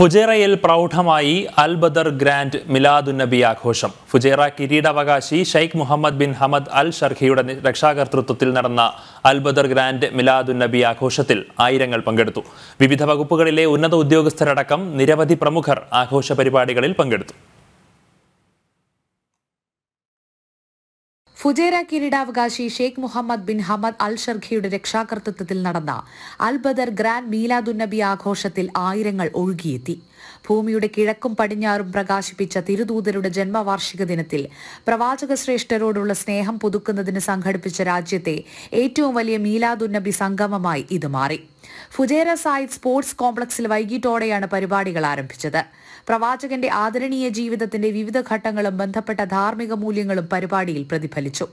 ഫുജേറയിൽ പ്രൗഢമായി Al Badar grand മിലാദു നബി ആഘോഷം Fujairah കിരീടാവകാശി Sheikh Mohammed bin Hamad Al ഷർഖിയുടെ രക്ഷാകർത്തൃത്വത്തിൽ നടന്ന അൽബദർ ഗ്രാൻഡ് മിലാദു നബി ആഘോഷത്തിൽ ആയിരങ്ങൾ പങ്കെടുത്തു വിവിധ വകുപ്പുകളിലെ ഉന്നത ഉദ്യോഗസ്ഥരടക്കം നിരവധി പ്രമുഖർ ആഘോഷ പരിപാടികളിൽ പങ്കെടുത്തു ഫുജേര കിരീടാവകാശി Sheikh Mohammed bin Hamad Al ഷർഖിയുടെ രക്ഷാകർത്തൃത്വത്തിൽ നടന്ന അൽ ബദർ ഗ്രാൻഡ് മീലാദുന്നബി ആഘോഷത്തിൽ ആയിരങ്ങൾ ഒഴുകിയെത്തി ഭൂമിയുടെ കിഴക്കും പടിഞ്ഞാറും പ്രകാശിപ്പിച്ച തിരുദൂതരുടെ ജന്മവാർഷിക ദിനത്തിൽ പ്രവാചക ശ്രേഷ്ഠരോടുള്ള സ്നേഹം പുതുക്കുന്നതിന് സംഘടിപ്പിച്ച രാജ്യത്തെ ഏറ്റവും വലിയ മീലാദുന്നബി സംഗമമായി ഇത് മാറി ഫുജേര സായിദ് സ്പോർട്സ് കോംപ്ലക്സിൽ വൈകിട്ടോടെയാണ് പരിപാടികൾ ആരംഭിച്ചത് പ്രവാചകന്റെ ആദരണീയ ജീവിതത്തിന്റെ വിവിധ ഘട്ടങ്ങളും ബന്ധപ്പെട്ട ധാർമ്മിക മൂല്യങ്ങളും പരിപാടിയിൽ പ്രതിഫലിച്ചു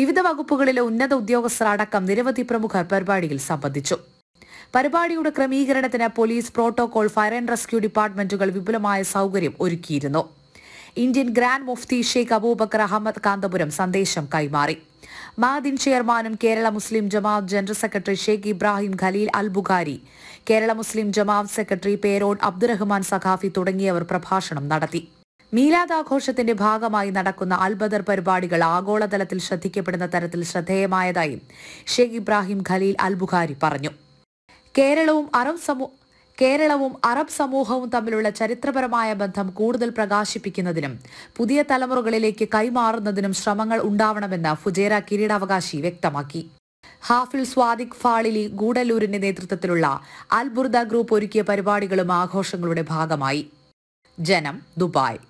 വിവിധ വകുപ്പുകളിലെ ഉന്നത ഉദ്യോഗസ്ഥർ അടക്കം നിരവധി പ്രമുഖർ പരിപാടിയിൽ സംബന്ധിച്ചു പരിപാടിയുടെ ക്രമീകരണത്തിന് police protocol fire and rescue ഡിപ്പാർട്ട്മെന്റുകൾ വിപുലമായ സൌകര്യം ഒരുക്കിയിരുന്നു ഇന്ത്യൻ ഗ്രാൻഡ് മുഫ്തി ഷെയ്ഖ് അബൂബക്കർ അഹമ്മദ് കാന്തപുരം സന്ദേശം കൈമാറി മാദിൻ ചെയർമാനും Kerala Muslim Jamaat general secretary Sheikh Ibrahim Khaleel Al Bukhari Kerala Muslim Jamaat secretary Perod Abdurahman Saqafi തുടങ്ങിയവർ പ്രഭാഷണം നടത്തി മീലാദാഘോഷത്തിന്റെ ഭാഗമായി നടക്കുന്ന അൽബദർ പരിപാടികൾ ആഗോളതലത്തിൽ ശ്രദ്ധിക്കപ്പെടുന്ന തരത്തിൽ ശ്രദ്ധേയമായതായും ഷെയ്ഖ് ഇബ്രാഹിം ഖലീൽ അൽ ബുഖാരി പറഞ്ഞു കേരളവും അറബ് സമൂ കേരളവും അറബ് സമൂഹവും തമ്മിലുള്ള ചരിത്രപരമായ ബന്ധം കൂടുതൽ പ്രകാശിപ്പിക്കുന്നതിനും പുതിയ തലമുറകളിലേക്ക് കൈമാറുന്നതിനും ശ്രമങ്ങൾ ഉണ്ടാവണമെന്ന് ഫുജേര കിരീടാവകാശി വ്യക്തമാക്കി ഹാഫിൽ സ്വാദിഖ് ഫാളിലി ഗൂഡല്ലൂരിന്റെ നേതൃത്വത്തിലുള്ള അൽബുർദ ഗ്രൂപ്പ് ഒരുക്കിയ പരിപാടികളും ആഘോഷങ്ങളുടെ ഭാഗമായി ജനം ദുബായ്